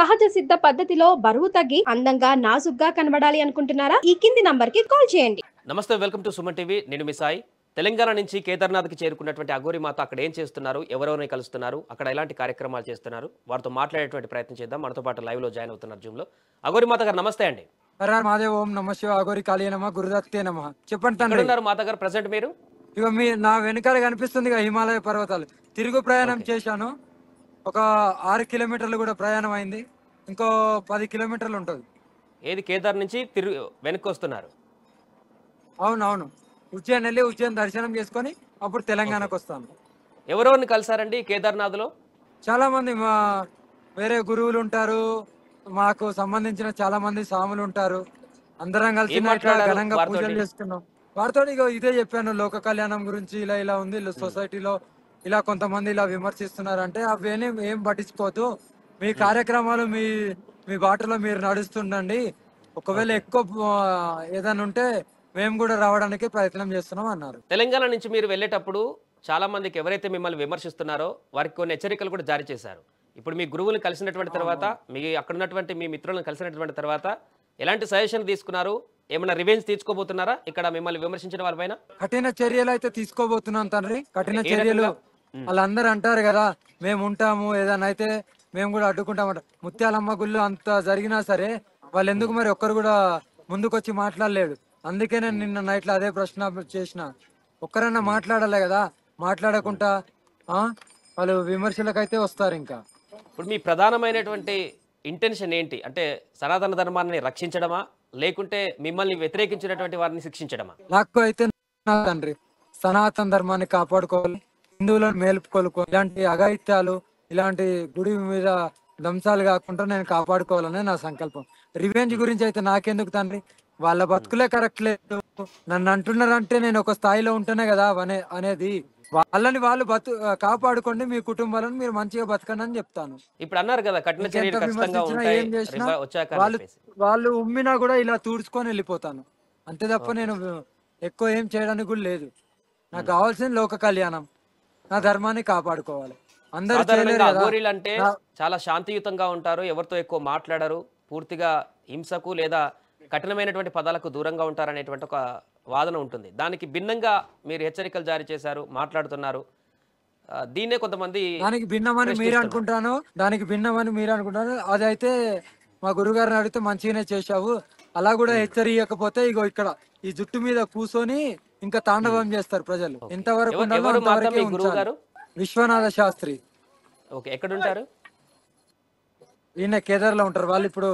సహజ సిద్ధ పద్ధతిలో బరువు తగ్గి అందంగా నాజుగ్గా కనబడాలి అనుకుంటున్నారా ఈ కింది నంబర్ కి కాల్ చేయండి నమస్తే వెల్కమ్ టు సుమన్ టీవీ నేను మీ సాయి తెలంగాణ నుంచి కేదార్నాథ్కి చేరుకున్నటువంటి అఘోరి మాత అక్కడ ఏం చేస్తున్నారు ఎవరెవరిని కలుస్తున్నారు అక్కడ ఎలాంటి కార్యక్రమాలు చేస్తున్నారు వారితో మాట్లాడేటువంటి ప్రయత్నం చేద్దాం మనతో పాటు లైవ్లో జాయిన్ అవుతున్నారు జూమ్లో అఘోరి మాత గారు నమస్తే అండి మాదేవ్ ఓం నమ అఘోరి కాళీ నమ గురుదత్తే నమ చెప్పండి మాత గారు ప్రజెంట్ మీరు ఇక మీ నా వెనకాల కనిపిస్తుంది హిమాలయ పర్వతాలు తిరుగు ప్రయాణం చేశాను ఒక ఆరు కిలోమీటర్లు కూడా ప్రయాణం అయింది ఇంకో పది కిలోమీటర్లు ఉంటుంది ఏది కేదార్ నుంచి తిరుగు వెనక్కి వస్తున్నారు అవును అవును ఉజ్జయిన్ వెళ్ళి ఉజ్జయిన్ దర్శనం చేసుకొని అప్పుడు తెలంగాణకు వస్తాను ఎవరెవరిని కలిసారండి కేదార్నాథ్లో చాలా మంది మా వేరే గురువులు ఉంటారు మాకు సంబంధించిన చాలా మంది స్వాములు ఉంటారు అందరం కలిసి ఘనంగా పూజలు చేసుకున్నాం వారితో ఇదే చెప్పాను లోక కళ్యాణం గురించి ఇలా ఇలా ఉంది సొసైటీలో ఇలా కొంతమంది ఇలా విమర్శిస్తున్నారంటే అవన్నీ ఏం పట్టించుకోదు మీ hmm. కార్యక్రమాలు మీ మీ బాటలో మీరు నడుస్తుండండి ఒకవేళ ఎక్కువ ఏదైనా ఉంటే మేము కూడా రావడానికి ప్రయత్నం చేస్తున్నాం అన్నారు తెలంగాణ నుంచి మీరు వెళ్ళేటప్పుడు చాలా మందికి ఎవరైతే మిమ్మల్ని విమర్శిస్తున్నారో వారికి కొన్ని హెచ్చరికలు కూడా జారీ చేశారు ఇప్పుడు మీ గురువుని కలిసినటువంటి తర్వాత మీ అక్కడ ఉన్నటువంటి మీ మిత్రులను కలిసినటువంటి తర్వాత ఎలాంటి సజెషన్ తీసుకున్నారు ఏమైనా రివెంజ్ తీసుకోబోతున్నారా ఇక్కడ మిమ్మల్ని విమర్శించిన వాళ్ళపైన కఠిన చర్యలు అయితే తీసుకోబోతున్నాం తండ్రి కఠిన చర్యలు వాళ్ళందరూ అంటారు కదా మేము ఉంటాము ఏదైనా అయితే మేము కూడా అడ్డుకుంటామంట ముత్యాలమ్మ గుళ్ళు అంత జరిగినా సరే వాళ్ళు ఎందుకు మరి ఒక్కరు కూడా ముందుకొచ్చి మాట్లాడలేడు అందుకే నేను నిన్న నైట్లో అదే ప్రశ్న చేసిన ఒక్కరన్నా మాట్లాడలే కదా మాట్లాడకుండా వాళ్ళు విమర్శలకైతే వస్తారు ఇంకా ఇప్పుడు మీ ప్రధానమైనటువంటి ఇంటెన్షన్ ఏంటి అంటే సనాతన ధర్మాన్ని రక్షించడమా లేకుంటే మిమ్మల్ని వ్యతిరేకించినటువంటి వారిని శిక్షించడమా నాకు అయితే తండ్రి సనాతన ధర్మాన్ని కాపాడుకోవాలి హిందువులను మేలుపుకోలుకో ఇలాంటి అఘాయిత్యాలు ఇలాంటి గుడి మీద ధ్వంసాలు కాకుండా నేను కాపాడుకోవాలనే నా సంకల్పం రివెంజ్ గురించి అయితే నాకెందుకు తండ్రి వాళ్ళ బతుకులే కరెక్ట్ లేదు నన్ను అంటున్నారంటే నేను ఒక స్థాయిలో ఉంటేనే కదా అనే అనేది వాళ్ళని వాళ్ళు బతు కాపాడుకోండి మీ కుటుంబాలను మీరు మంచిగా బతకండి అని చెప్తాను ఇప్పుడు అన్నారు కదా కఠిన వాళ్ళు వాళ్ళు ఉమ్మినా కూడా ఇలా తూడ్చుకొని వెళ్ళిపోతాను అంతే తప్ప నేను ఎక్కువ ఏం చేయడానికి కూడా లేదు నాకు కావాల్సింది లోక కళ్యాణం నా ధర్మాన్ని కాపాడుకోవాలి అందరూ అంటే చాలా శాంతియుతంగా ఉంటారు ఎవరితో ఎక్కువ మాట్లాడరు పూర్తిగా హింసకు లేదా కఠినమైనటువంటి పదాలకు దూరంగా ఉంటారనేటువంటి ఒక వాదన ఉంటుంది దానికి భిన్నంగా మీరు హెచ్చరికలు జారీ చేశారు మాట్లాడుతున్నారు దీన్నే కొంతమంది దానికి భిన్నమని మీరు అనుకుంటాను దానికి భిన్నమని మీరు అనుకుంటాను అదైతే మా గురుగారిని అడిగితే మంచిగానే చేశావు అలా కూడా హెచ్చరియకపోతే ఇగో ఇక్కడ ఈ జుట్టు మీద కూర్చొని ఇంకా తాండవం hmm. చేస్తారు ప్రజలు ఎంతవరకు విశ్వనాథ శాస్త్రి ఓకే ఎక్కడ ఉంటారు ఈయన కేదార్లో ఉంటారు వాళ్ళు ఇప్పుడు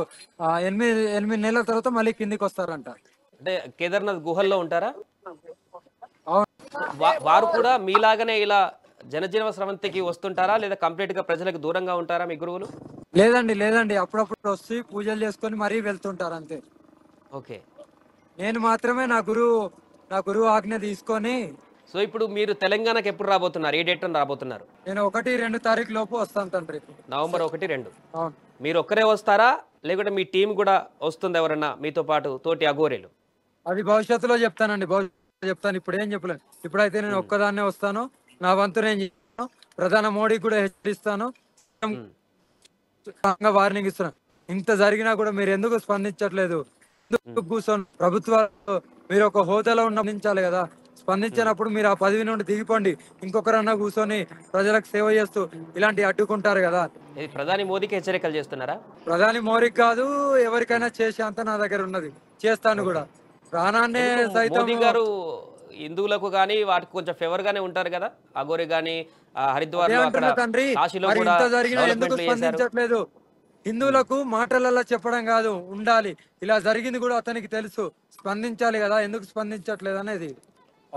ఎనిమిది ఎనిమిది నెలల తర్వాత మళ్ళీ కిందికి వస్తారంట అంటే కేదార్నాథ్ గుహల్లో ఉంటారా వారు కూడా మీలాగనే ఇలా జనజీవ స్రవంతికి వస్తుంటారా లేదా కంప్లీట్ గా ప్రజలకు దూరంగా ఉంటారా మీ గురువులు లేదండి లేదండి అప్పుడప్పుడు వచ్చి పూజలు చేసుకొని మరీ వెళ్తుంటారు అంతే ఓకే నేను మాత్రమే నా గురువు నా గురువు ఆజ్ఞ తీసుకొని సో ఇప్పుడు మీరు తెలంగాణకి ఎప్పుడు రాబోతున్నారు ఏ డేట్ రాబోతున్నారు నేను ఒకటి రెండు తారీఖు లోపు వస్తాను తండ్రి నవంబర్ ఒకటి రెండు మీరు ఒక్కరే వస్తారా లేకుంటే మీ టీం కూడా వస్తుంది ఎవరన్నా మీతో పాటు తోటి అఘోరేలు అది భవిష్యత్తులో చెప్తానండి భవిష్యత్తులో చెప్తాను ఇప్పుడు ఏం చెప్పలేదు ఇప్పుడైతే నేను ఒక్కదాన్నే వస్తాను నా వంతు నేను చేస్తాను ప్రధాన మోడీ కూడా హెచ్చరిస్తాను వార్నింగ్ ఇస్తున్నాను ఇంత జరిగినా కూడా మీరు ఎందుకు స్పందించట్లేదు కూర్చొని ప్రభుత్వాలు మీరు ఒక హోదాలో ఉండించాలి కదా స్పందించినప్పుడు మీరు ఆ పదవి నుండి దిగిపోండి ఇంకొకరన్నా కూర్చొని ప్రజలకు సేవ చేస్తూ ఇలాంటి అడ్డుకుంటారు కదా ఇది ప్రధాని మోదీకి హెచ్చరికలు చేస్తున్నారా ప్రధాని మోదీ కాదు ఎవరికైనా చేసే అంత నా దగ్గర ఉన్నది చేస్తాను కూడా ప్రాణాన్నే సైతం గారు హిందువులకు కానీ వాటికి కొంచెం ఫేవర్ గానే ఉంటారు కదా అగోరి గానీ హరిద్వార్ కాశీలో ఎందుకు స్పందించట్లేదు హిందువులకు మాటలలో చెప్పడం కాదు ఉండాలి ఇలా జరిగింది కూడా అతనికి తెలుసు స్పందించాలి కదా ఎందుకు స్పందించట్లేదు అనేది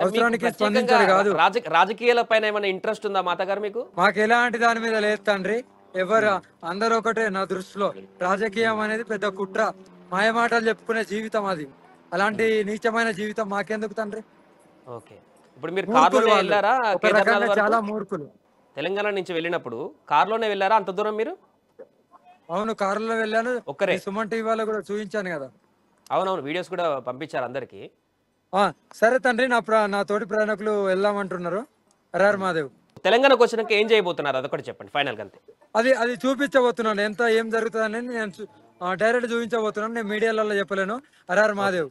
అవసరానికి స్పందించాలి కాదు రాజకీయాల పైన ఏమైనా ఇంట్రెస్ట్ ఉందా మాత గారు మీకు మాకు ఎలాంటి దాని మీద లేదు తండ్రి ఎవరు అందరూ ఒకటే నా దృష్టిలో రాజకీయం అనేది పెద్ద కుట్ర మాయమాటలు చెప్పుకునే జీవితం అది అలాంటి నీచమైన జీవితం మాకెందుకు తండ్రి ఓకే ఇప్పుడు మీరు కార్లోనే వెళ్ళారా చాలా మూర్ఖులు తెలంగాణ నుంచి వెళ్ళినప్పుడు కార్లోనే వెళ్ళారా అంత దూరం మీరు అవును కారులో వెళ్ళాను ఒక్కరే సుమన్ టీవీ వాళ్ళు కూడా చూపించాను కదా అవునవును వీడియోస్ కూడా పంపించారు అందరికి సరే తండ్రి నా నా తోటి ప్రయాణకులు వెళ్దామంటున్నారు రారు మాదేవ్ తెలంగాణకు వచ్చినాక ఏం చేయబోతున్నారు అదొకటి చెప్పండి ఫైనల్ అంతే అది అది చూపించబోతున్నాను ఎంత ఏం జరుగుతుందని నేను డైరెక్ట్ చూపించబోతున్నాను నేను మీడియాలలో చెప్పలేను అరార్ మాదేవ్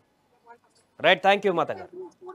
రైట్ థ్యాంక్ యూ మాత